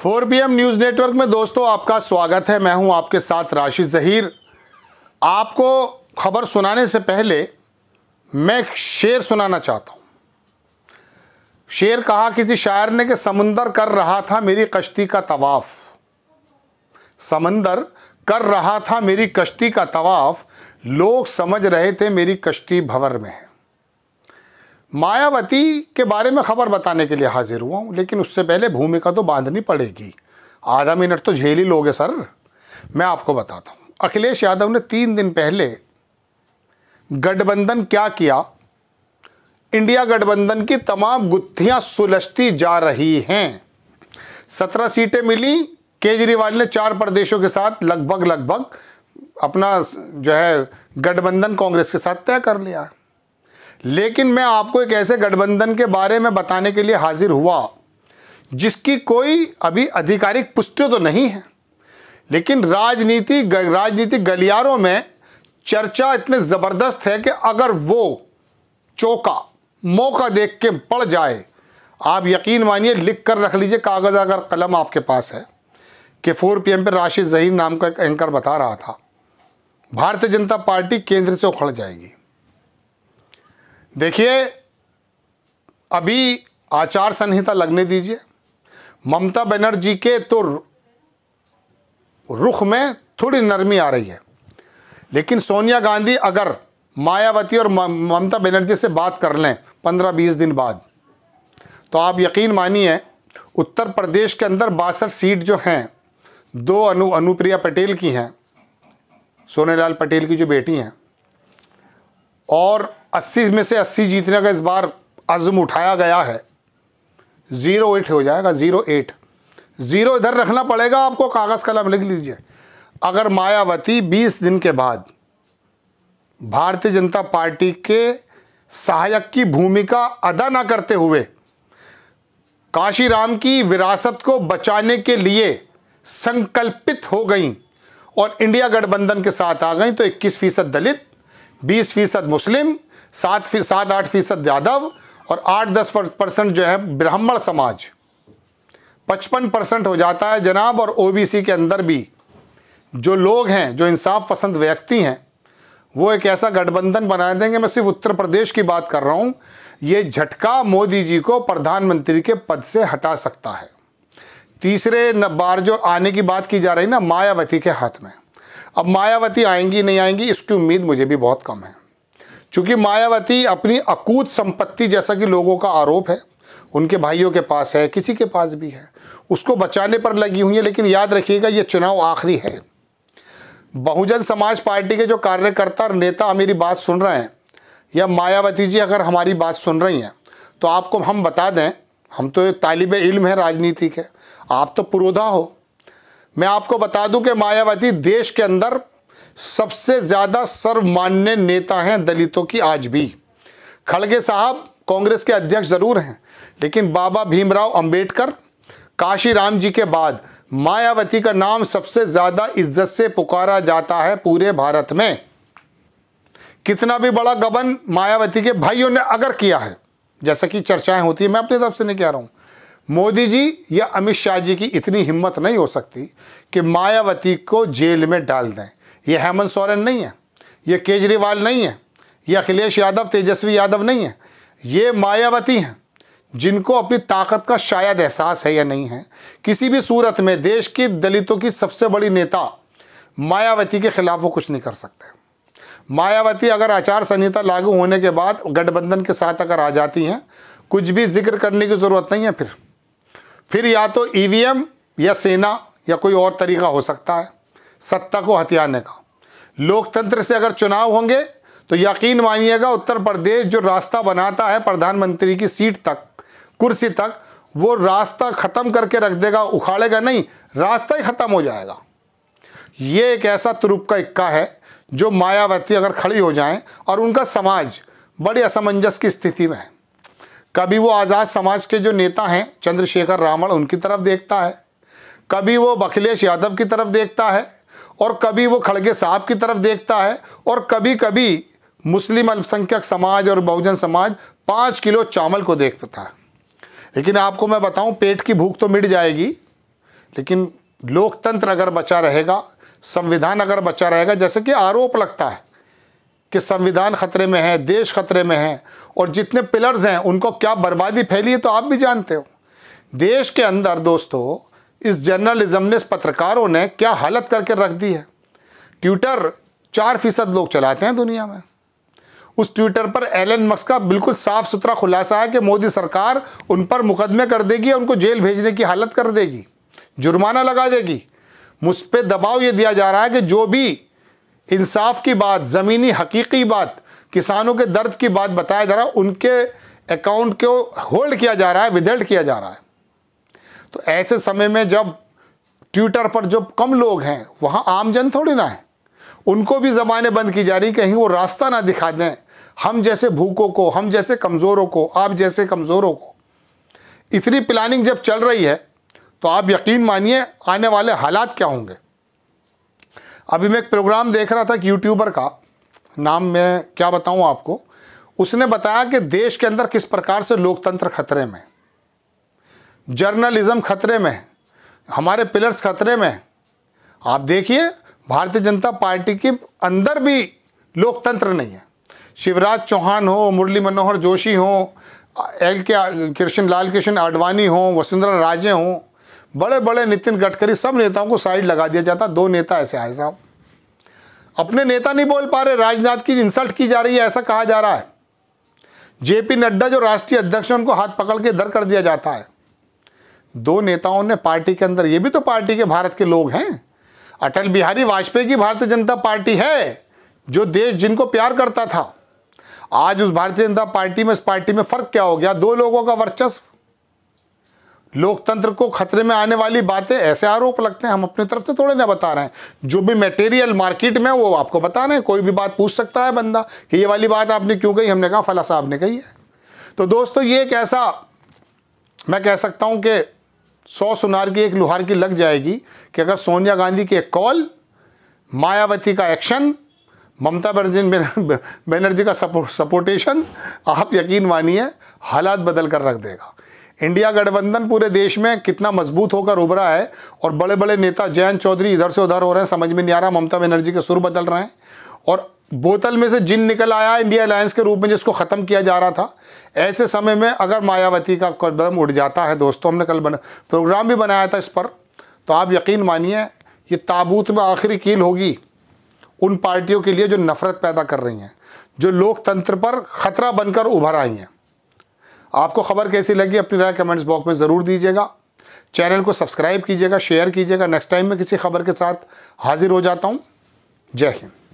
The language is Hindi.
four B M news network में दोस्तों आपका स्वागत है मैं हूं आपके साथ राशि जहीर आपको खबर सुनाने से पहले मैं शेर सुनाना चाहता हूं शेर कहा किसी शायर ने कि समंदर कर रहा था मेरी कश्ती का तवाफ समंदर कर रहा था मेरी कश्ती का तवाफ लोग समझ रहे थे मेरी कश्ती भंवर में है मायावती के बारे में खबर बताने के लिए हाजिर हुआ हूँ लेकिन उससे पहले भूमिका तो बांधनी पड़ेगी आधा मिनट तो झेल ही लोगे सर मैं आपको बताता हूँ अखिलेश यादव ने तीन दिन पहले गठबंधन क्या किया इंडिया गठबंधन की तमाम गुत्थियां सुलझती जा रही हैं सत्रह सीटें मिली केजरीवाल ने चार प्रदेशों के साथ लगभग लगभग अपना जो है गठबंधन कांग्रेस के साथ तय कर लिया है लेकिन मैं आपको एक ऐसे गठबंधन के बारे में बताने के लिए हाजिर हुआ जिसकी कोई अभी आधिकारिक पुष्टि तो नहीं है लेकिन राजनीति राजनीतिक गलियारों में चर्चा इतने ज़बरदस्त है कि अगर वो चौका मौका देख के पड़ जाए आप यकीन मानिए लिख कर रख लीजिए कागज़ अगर कलम आपके पास है कि फोर पी एम पर राशिद जहीर नाम का एक एंकर बता रहा था भारतीय जनता पार्टी केंद्र से उखड़ जाएगी देखिए अभी आचार संहिता लगने दीजिए ममता बनर्जी के तो रुख में थोड़ी नरमी आ रही है लेकिन सोनिया गांधी अगर मायावती और ममता बनर्जी से बात कर लें पंद्रह बीस दिन बाद तो आप यकीन मानिए उत्तर प्रदेश के अंदर बासठ सीट जो हैं दो अनु अनुप्रिया पटेल की हैं सोनेलाल पटेल की जो बेटी हैं और अस्सी में से अस्सी जीतने का इस बार आज़म उठाया गया है ज़ीरो एट हो जाएगा ज़ीरो एट ज़ीरो इधर रखना पड़ेगा आपको कागज़ कलम लिख लीजिए अगर मायावती बीस दिन के बाद भारतीय जनता पार्टी के सहायक की भूमिका अदा ना करते हुए काशीराम की विरासत को बचाने के लिए संकल्पित हो गई और इंडिया गठबंधन के साथ आ गई तो 21 फीसद दलित 20 फीसद मुस्लिम सात फी सात आठ फीसद यादव और आठ दस परसेंट जो है ब्राह्मण समाज पचपन परसेंट हो जाता है जनाब और ओबीसी के अंदर भी जो लोग हैं जो इंसाफ पसंद व्यक्ति हैं वो एक ऐसा गठबंधन बना देंगे मैं सिर्फ उत्तर प्रदेश की बात कर रहा हूँ ये झटका मोदी जी को प्रधानमंत्री के पद से हटा सकता है तीसरे बार जो आने की बात की जा रही ना मायावती के हाथ में अब मायावती आएंगी नहीं आएंगी इसकी उम्मीद मुझे भी बहुत कम है क्योंकि मायावती अपनी अकूत संपत्ति जैसा कि लोगों का आरोप है उनके भाइयों के पास है किसी के पास भी है उसको बचाने पर लगी हुई है लेकिन याद रखिएगा ये चुनाव आखिरी है बहुजन समाज पार्टी के जो कार्यकर्ता और नेता मेरी बात सुन रहे हैं या मायावती जी अगर हमारी बात सुन रही हैं तो आपको हम बता दें हम तो तालिब इल्म हैं राजनीति के आप तो पुरोधा हो मैं आपको बता दूं कि मायावती देश के अंदर सबसे ज़्यादा सर्वमान्य नेता हैं दलितों की आज भी खड़गे साहब कांग्रेस के अध्यक्ष ज़रूर हैं लेकिन बाबा भीमराव अंबेडकर काशीराम जी के बाद मायावती का नाम सबसे ज़्यादा इज्जत से पुकारा जाता है पूरे भारत में कितना भी बड़ा गबन मायावती के भाइयों ने अगर किया है जैसा कि चर्चाएं होती है मैं अपनी तरफ से नहीं कह रहा हूं मोदी जी या अमित शाह जी की इतनी हिम्मत नहीं हो सकती कि मायावती को जेल में डाल दें ये हेमंत सोरेन नहीं है ये केजरीवाल नहीं है ये अखिलेश यादव तेजस्वी यादव नहीं है ये मायावती हैं जिनको अपनी ताकत का शायद एहसास है या नहीं है किसी भी सूरत में देश की दलितों की सबसे बड़ी नेता मायावती के खिलाफ वो कुछ नहीं कर सकते मायावती अगर आचार संहिता लागू होने के बाद गठबंधन के साथ अगर आ जाती हैं कुछ भी जिक्र करने की ज़रूरत नहीं है फिर फिर या तो ईवीएम या सेना या कोई और तरीका हो सकता है सत्ता को हथियारने का लोकतंत्र से अगर चुनाव होंगे तो यकीन मानिएगा उत्तर प्रदेश जो रास्ता बनाता है प्रधानमंत्री की सीट तक कुर्सी तक वो रास्ता ख़त्म करके रख देगा उखाड़ेगा नहीं रास्ता ही ख़त्म हो जाएगा ये एक ऐसा तुरुप का इक्का है जो मायावती अगर खड़ी हो जाएं और उनका समाज बड़ी असमंजस की स्थिति में है कभी वो आज़ाद समाज के जो नेता हैं चंद्रशेखर रावण उनकी तरफ देखता है कभी वो अखिलेश यादव की तरफ देखता है और कभी वो खड़गे साहब की तरफ देखता है और कभी कभी मुस्लिम अल्पसंख्यक समाज और बहुजन समाज पाँच किलो चावल को देखता है लेकिन आपको मैं बताऊं पेट की भूख तो मिट जाएगी लेकिन लोकतंत्र अगर बचा रहेगा संविधान अगर बचा रहेगा जैसे कि आरोप लगता है कि संविधान खतरे में है देश खतरे में है और जितने पिलर्स हैं उनको क्या बर्बादी फैली है तो आप भी जानते हो देश के अंदर दोस्तों इस जर्नलिज्म ने इस पत्रकारों ने क्या हालत करके रख दी है ट्विटर चार फीसद लोग चलाते हैं दुनिया में उस ट्विटर पर एलन मक्स का बिल्कुल साफ सुथरा खुलासा है कि मोदी सरकार उन पर मुकदमे कर देगी और उनको जेल भेजने की हालत कर देगी जुर्माना लगा देगी मुझ पर दबाव ये दिया जा रहा है कि जो भी इंसाफ की बात ज़मीनी हकीकी बात किसानों के दर्द की बात बताया जा रहा है उनके अकाउंट को होल्ड किया जा रहा है विदहेल्ड किया जा रहा है तो ऐसे समय में जब ट्विटर पर जो कम लोग हैं वहाँ आम जन थोड़ी ना है उनको भी ज़बानें बंद की जा रही कहीं वो रास्ता ना दिखा दें हम जैसे भूखों को हम जैसे कमज़ोरों को आप जैसे कमज़ोरों को इतनी प्लानिंग जब चल रही है तो आप यकीन मानिए आने वाले हालात क्या होंगे अभी मैं एक प्रोग्राम देख रहा था एक यूट्यूबर का नाम मैं क्या बताऊं आपको उसने बताया कि देश के अंदर किस प्रकार से लोकतंत्र खतरे में जर्नलिज्म खतरे में है हमारे पिलर्स खतरे में हैं आप देखिए भारतीय जनता पार्टी के अंदर भी लोकतंत्र नहीं है शिवराज चौहान हो मुरली मनोहर जोशी हो एल के कृष्ण लाल कृष्ण आडवाणी हो वसुंधरा राजे हों बड़े बड़े नितिन गडकरी सब नेताओं को साइड लगा दिया जाता दो नेता ऐसे आए साहब अपने नेता नहीं बोल पा रहे राजनाथ की इंसल्ट की जा रही है ऐसा कहा जा रहा है जेपी नड्डा जो राष्ट्रीय अध्यक्ष हैं उनको हाथ पकड़ के इधर कर दिया जाता है दो नेताओं ने पार्टी के अंदर ये भी तो पार्टी के भारत के लोग हैं अटल बिहारी वाजपेयी की भारतीय जनता पार्टी है जो देश जिनको प्यार करता था आज उस भारतीय जनता पार्टी में इस पार्टी में फर्क क्या हो गया दो लोगों का वर्चस्व लोकतंत्र को खतरे में आने वाली बातें ऐसे आरोप लगते हैं हम अपनी तरफ से थोड़े ना बता रहे हैं जो भी मटेरियल मार्केट में वो आपको बता रहे हैं कोई भी बात पूछ सकता है बंदा कि ये वाली बात आपने क्यों कही हमने कहा फला साहब ने कही है तो दोस्तों ये एक ऐसा मैं कह सकता हूं कि सौ सुनार की एक लुहार की लग जाएगी कि अगर सोनिया गांधी की एक कॉल मायावती का एक्शन ममता बनर्जी बनर्जी का सपोर्ट सपोर्टेशन आप यकीन मानिए हालात बदल कर रख देगा इंडिया गठबंधन पूरे देश में कितना मजबूत होकर उभरा है और बड़े बड़े नेता जयंत चौधरी इधर से उधर हो रहे हैं समझ में नहीं आ रहा ममता बनर्जी के सुर बदल रहे हैं और बोतल में से जिन निकल आया इंडिया अलायंस के रूप में जिसको ख़त्म किया जा रहा था ऐसे समय में अगर मायावती का कदम उड़ जाता है दोस्तों हमने कल बना प्रोग्राम भी बनाया था इस पर तो आप यकीन मानिए ये ताबूत में आखिरी कील होगी उन पार्टियों के लिए जो नफ़रत पैदा कर रही हैं जो लोकतंत्र पर ख़तरा बनकर उभर आई हैं आपको खबर कैसी लगी अपनी राय कमेंट्स बॉक्स में ज़रूर दीजिएगा चैनल को सब्सक्राइब कीजिएगा शेयर कीजिएगा नेक्स्ट टाइम में किसी खबर के साथ हाज़िर हो जाता हूँ जय हिंद